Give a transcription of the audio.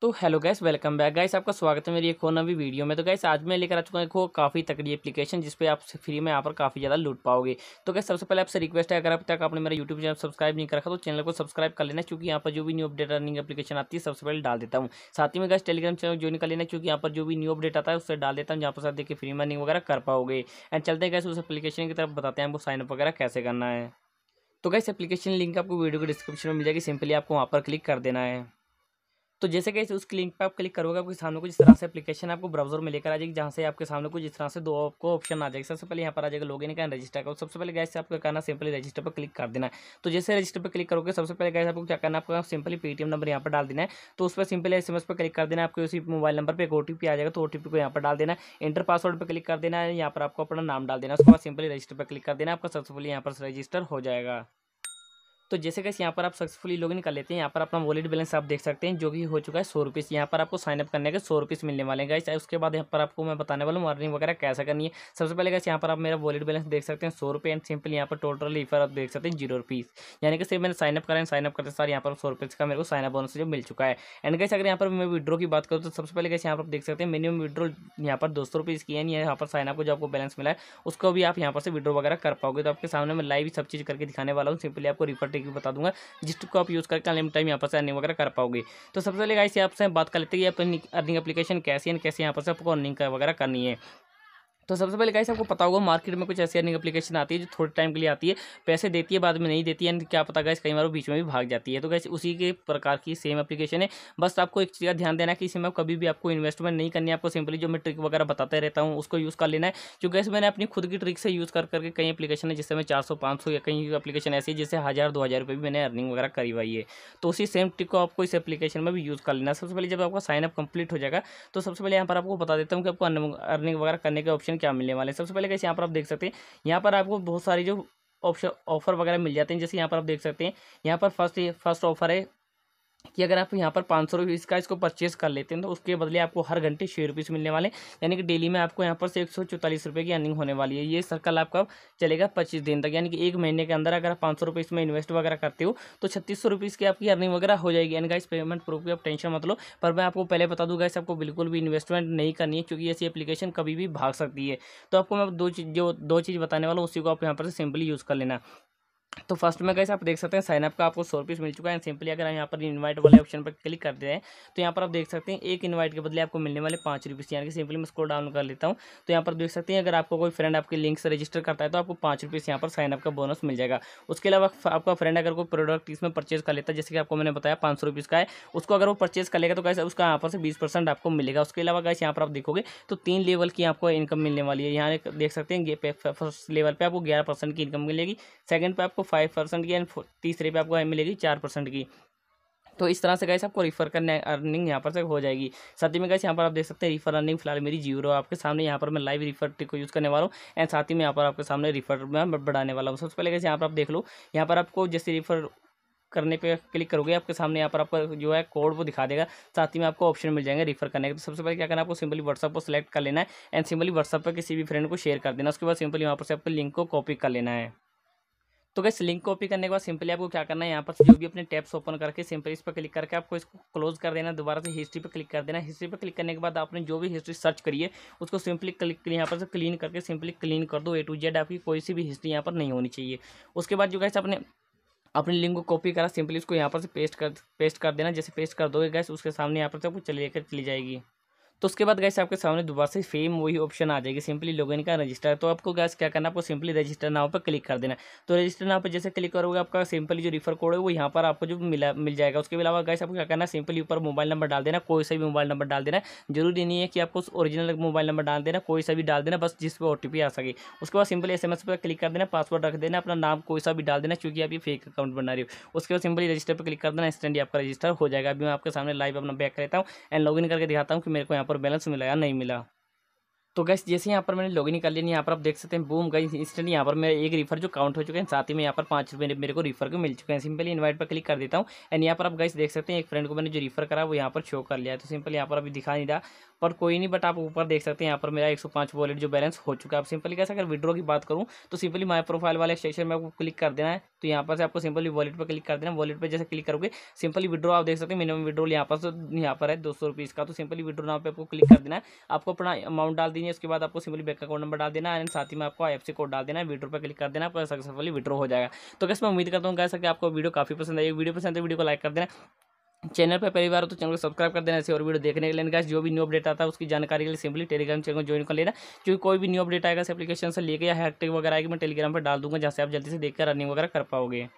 तो hello guys welcome back guys आपका स्वागत है मेरी एक और नवी वीडियो में तो गैस आज मैं लेकर आ चुका हूँ एक काफ़ी तकड़ी एप्लीकेशन जिस पे आप फ्री में यहाँ पर काफ़ी ज़्यादा लूट पाओगे तो गैस सबसे पहले आपसे रिक्वेस्ट है अगर अब तक आपने मेरा यूट्यूब चैनल सब्सक्राइब नहीं रखा तो चैनल को सब्सक्राइब कर लेना क्योंकि यहाँ पर जो भी न्यू अपडेट रनिंग एप्लीकेशन आती है सबसे पहले डाल देता हूँ साथ ही में गैस टेलीग्राम चैनल ज्वाइन कर लेना क्योंकि यहाँ पर जो भी न्यू अपडेट आता है उससे डाल देता हूँ जहाँ पर साथ देखिए फ्री में रनिंग वगैरह कर पाओगे एंड चलते हैं गैस उस एप्लीकेशन की तरफ बताते हैं आपको साइनअप वगैरह कैसे करना है तो गैस एप्लीकेशन लिंक आपको वीडियो के डिस्क्रिप्शन में मिल जाएगी सिंपली आपको वहाँ पर क्लिक कर देना है तो जैसे कि उस लिंक पर आप क्लिक करोगे आपके सामने कुछ इस तरह से एप्लीकेशन आपको ब्राउजर में लेकर आ जाएगी जहाँ से आपके सामने कुछ इस तरह से दो आपको ऑप्शन आ जाएगा सबसे पहले यहाँ पर आ जाएगा लॉगिन का रजिस्टर का सबसे पहले गैस आपको करना सिंपली रजिस्टर पर क्लिक कर देना है तो जैसे रजिस्टर पर क्लिक करोगे सबसे पहले गैस आपको क्या करना आपको सिंपली पेटीएम नंबर यहाँ पर डाल देना है तो उस पर सिंपली एस पर क्लिक कर देना आपके उसी मोबाइल नंबर पर एक ओ आ जाएगा तो ओ को यहाँ पर डाल देना है इंटर पासवर्ड पर क्लिक कर देना है यहाँ पर आपको अपना नाम डाल देना उसके बाद सिंपली रजिस्टर पर क्लिक कर देना आपका सक्सेसफुली यहाँ पर रजिस्टर हो जाएगा तो जैसे कैसे यहाँ पर आप सक्सेसफुली लॉगिन कर लेते हैं यहाँ पर अपना वॉलेट बैलेंस आप देख सकते हैं जो कि हो चुका है सौ रुपीस यहाँ पर आपको साइनअप करने के सौ रुपीस मिलने वाले हैं गाइस उसके बाद यहाँ पर आपको मैं बताने वाला हूँ अर्निंग वगैरह कैसा करनी है सबसे पहले गाइस यहाँ पर आप मेरा वॉलेट बैलेंस देख सकते हैं सौ रुपये एंड सिंपल यहाँ पर टोटल रिफर आप देख सकते हैं जीरो रुपीस यानी कि सिर्फ मैंने साइनअप करा है साइनअप करते सर यहाँ पर सौ रुपीस का मेरे को साइनअप बोनस जो मिल चुका है एंड कैसे अगर यहाँ पर मैं विड्रो की बात करूँ तो सबसे पहले कैसे यहाँ पर आप देख सकते हैं मिनिमम विड्रो यहाँ पर दो सौ रुपीज़ की है यहाँ पर साइनअप को जो आपको बैलेंस मिला है उसको भी आप यहाँ पर से विड्रो वगैरह कर पाओगे तो आपके सामने मैं लाइव सब चीज़ करके दिखाने वाला हूँ सिंपली आपको रिफर टेक्निक बता दूंगा जिसको आप यूज़ करके अनलिमिट टाइम यहाँ पर से अर्निंग वगैरह कर पाओगे तो सबसे पहले गाइस यहाँ से बात कर लेते हैं कि अपनी अर्निंग एप्लीकेशन कैसी है कैसे यहाँ पर से आपको अर्निंग वगैरह करनी है तो सबसे पहले कैसे आपको पता होगा मार्केट में कुछ ऐसी अर्निंग एप्लीकेशन आती है जो थोड़े टाइम के लिए आती है पैसे देती है बाद में नहीं देती है क्या पता गाइस कई बार बीच में भी भाग जाती है तो कैसे उसी के प्रकार की सेम एप्लीकेशन है बस आपको एक चीज़ का ध्यान देना है कि इसमें कभी भी आपको इन्वेस्टमेंट नहीं करनी है आपको सिंपली जो मैं ट्रिक वगैरह बताते रहता हूँ उसको यूज़ कर लेना है क्योंकि गैस मैंने अपनी खुद की ट्रिक से यूज़ कर करके कई एप्लीकेशन है जिससे मैं चार सौ या कहीं एप्लीकेशन ऐसी है जिससे हज़ार दो हज़ार भी मैंने अर्निंग वगैरह करवाई है तो उसी सेम ट्रिक को आपको इस एप्लीकेशन में भी यूज़ कर लेना सबसे पहले जब आपका साइनअप कंप्लीट हो जाएगा तो सबसे पहले यहाँ पर आपको बता देता हूँ कि आपको अर्निंग वगैरह करने के ऑप्शन ऑप्शन क्या मिलने वाले हैं सबसे पहले कैसे यहाँ पर आप देख सकते हैं यहाँ पर आपको बहुत सारी जो ऑप्शन ऑफर वगैरह मिल जाते हैं जैसे यहाँ पर आप देख सकते हैं यहाँ पर फर्स्ट फर्स्ट ऑफर है कि अगर आप यहाँ पर पाँच सौ रुपीज़ का इसको परचेस कर लेते हैं तो उसके बदले आपको हर घंटे छः रुपीज़ मिलने वाले यानी कि डेली में आपको यहाँ पर से एक सौ चौतालीस रुपये की अर्निंग होने वाली है ये सर्कल आपका चलेगा पच्चीस दिन तक यानी कि एक महीने के अंदर अगर आप पाँच सौ रुपये इसमें इन्वेस्ट वगैरह करते हो तो छत्तीस सौ रुपीज़ की आपकी अर्निंग वगैरह हो जाएगी यानी गाइस पेमेंट प्रूफ की आप टेंशन मत लो पर मैं आपको पहले बता दूँगा इस आपको बिल्कुल भी इन्वेस्टमेंट नहीं करनी है क्योंकि ऐसी अपलीकेशन कभी भी भाग सकती है तो आपको मैं दो चीज़ जो दो चीज़ बताने वाला हूँ उसी को आप यहाँ पर सिंपली यूज़ कर लेना तो फर्स्ट में कैसे आप देख सकते हैं साइनअप का आपको सौ रुपीस मिल चुका है सिंपली अगर हम यहाँ पर इनवाइट वाले ऑप्शन पर क्लिक करते हैं तो यहाँ पर आप देख सकते हैं एक इनवाइट के बदले आपको मिलने वाले पाँच रुपीस यानी कि सिंपली मैं इसको डाउन कर लेता हूँ तो यहाँ पर देख सकते हैं अगर आपको कोई फ्रेंड आपके लिंक से रजिस्टर करता है तो आपको पाँच रुपीस यहाँ पर साइनअप का बोनस मिल जाएगा उसके अलावा आपका फ्रेंड अगर कोई प्रोडक्ट इसमें परचेज कर लेता है जैसे कि आपको मैंने बताया पाँच सौ का है उसको अगर वो परचेज कर लेगा तो कैसे उसका यहाँ पर से बीस आपको मिलेगा उसके अलावा कैसे यहाँ पर आप देखोगे तो तीन लेवल की आपको इनकम मिलने वाली है यहाँ देख सकते हैं फर्स्ट लेवल पर आपको ग्यारह की इनकम मिलेगी सेकंड पर आपको फाइव परसेंट की एंड तीसरे पे आपको एम मिलेगी चार परसेंट की तो इस तरह से कैसे आपको रिफर करने अर्निंग यहाँ पर से हो जाएगी साथ ही में कैसे यहाँ पर आप देख सकते हैं रिफर अर्निंग फिलहाल मेरी जीरो आपके सामने यहाँ पर मैं लाइव रिफर ट्रिक को यूज़ करने वाला हूँ एंड साथ ही में यहाँ पर आपके सामने रिफर में बढ़ाने वाला हूँ सबसे पहले कैसे यहाँ पर आप देख लो यहाँ पर आपको जैसे रिफर करने पे क्लिक करोगे आपके सामने यहाँ पर आपका जो है कोड वो दिखा देगा साथ ही में आपको ऑप्शन मिल जाएंगे रिफर करने के तो सबसे पहले क्या करना है आपको सिंपली व्हाट्सअप को सिलेक्ट कर लेना है एंड सिंपली व्हाट्सअप पर किसी भी फ्रेंड को शेयर कर देना उसके बाद सिंपली वहाँ पर से आपको लिंक को कॉपी कर लेना है तो गैस लिंक कॉपी करने के बाद सिंपली आपको क्या करना है यहाँ पर जो भी अपने टैप्स ओपन करके सिंपली इस पर क्लिक करके आपको इसको क्लोज कर देना दोबारा से हिस्ट्री पर क्लिक कर देना हिस्ट्री पर क्लिक करने के बाद आपने जो भी हिस्ट्री सर्च करी है उसको सिंपली क्लिक यहाँ पर से क्लीन करके सिंपली क्लीन कर दो ए टू जेड आपकी कोई सी भी हिस्ट्री यहाँ पर नहीं होनी चाहिए उसके बाद जो गैस अपने अपने लिंक को कॉपी करा सिंपली इसको यहाँ पर से पेस्ट कर पेस्ट कर देना जैसे पेस्ट कर दोगे गैस उसके सामने यहाँ पर से आपको चले चली जाएगी तो उसके बाद गैस आपके सामने दोबारा से सेम वही ऑप्शन आ जाएगी सिंपली लॉगिन का रजिस्टर तो आपको गैस क्या करना आपको सिंपली रजिस्टर नाव पर क्लिक कर देना तो रजिस्टर नाव पर जैसे क्लिक करोगे आपका सिंपली जो रिफर कोड है वो यहाँ पर आपको जो मिला मिल जाएगा उसके अलावा गैस आपको क्या करना सिंपली ऊपर मोबाइल नंबर डाल देना कोई सा भी मोबाइल नंबर डाल देना जरूरी नहीं है कि आपको ओरिजिनल मोबाइल नंबर डाल देना कोई सा भी डाल देना बस जिस पर ओ आ सके उसके बाद सिंपली एस पर क्लिक कर देना पासवर्ड रख देना अपना नाम कोई सा भी डाल देना क्योंकि आप ये फेक अकाउंट बना रहे हो उसके बाद सिंपली रजिस्टर पर क्लिक कर देना इंस्टेंटली आपका रजिस्टर हो जाएगा अभी मैं आपके सामने लाइव अपना बैक करता हूँ एंड लॉग करके दिखाता हूँ कि मेरे को यहाँ पर बैलेंस मिला या नहीं मिला तो गैस जैसे यहाँ पर मैंने लॉगिन निकाल लिया यहाँ पर आप देख सकते हैं बूम गई इंस्टेंट यहाँ पर मेरा एक रिफर जो काउंट हो चुके हैं साथ ही में यहाँ पर पाँच रुपये मेरे को रिफर को मिल चुके हैं सिंपली इनवाइट पर क्लिक कर देता हूँ एंड यहाँ पर आप गैस देख सकते हैं एक फ्रेंड को मैंने जो रिफर करा वो यहाँ पर शो कर लिया तो सिंपल यहाँ पर अभी दिखा नहीं रहा पर कोई नहीं बट आप ऊपर देख सकते हैं यहाँ पर मेरा एक सौ पाँच वॉलेट जो बैलेंस हो चुका है आप सिंपली कैसे अगर विड्रॉ की बात करूँ तो सिंपली माई प्रोफाइल वाले सेक्शन में आपको क्लिक कर देना है तो यहाँ पर से आपको सिंपली वॉलेट पर क्लिक कर देना वॉलेट पर जैसे क्लिक करोगे सिंपली विड्रो आप देख सकते हैं मिनिमम विड्रोल यहाँ पर यहाँ पर है दो सौ का तो सिंपली विड्रो नाम पर आपको क्लिक कर देना है आपको अपना अमाउंट डाल देनी है उसके बाद आपको सिंपली बैंक अकाउंट नंबर डाल देना है एंड साथ ही में आपको एफ कोड डाल देना है विड्रो पर क्लिक कर देना है सक्सेसफुली विड्रो हो जाएगा तो कैसे मैं उम्मीद करता हूँ कैसे आपको वीडियो काफी पसंद आई वीडियो पसंद है वीडियो को लाइक कर देना चैनल पर पहली बार हो तो चैनल को सब्सक्राइब कर देना ऐसे और वीडियो देखने के लिए गाइस जो भी न्यू अपडेट आता है उसकी जानकारी के लिए सिंपली टेलीग्राम चैनल को ज्वाइन कर लेना क्योंकि कोई भी न्यू अपडेट आएगा इस एप्लीकेशन से लेकर या हैकटेक वगैरह आएगी मैं टेलीग्राम पर डाल दूंगा जहाँ से आप जल्दी से देखकर रनिंग वगैरह कर पाओगे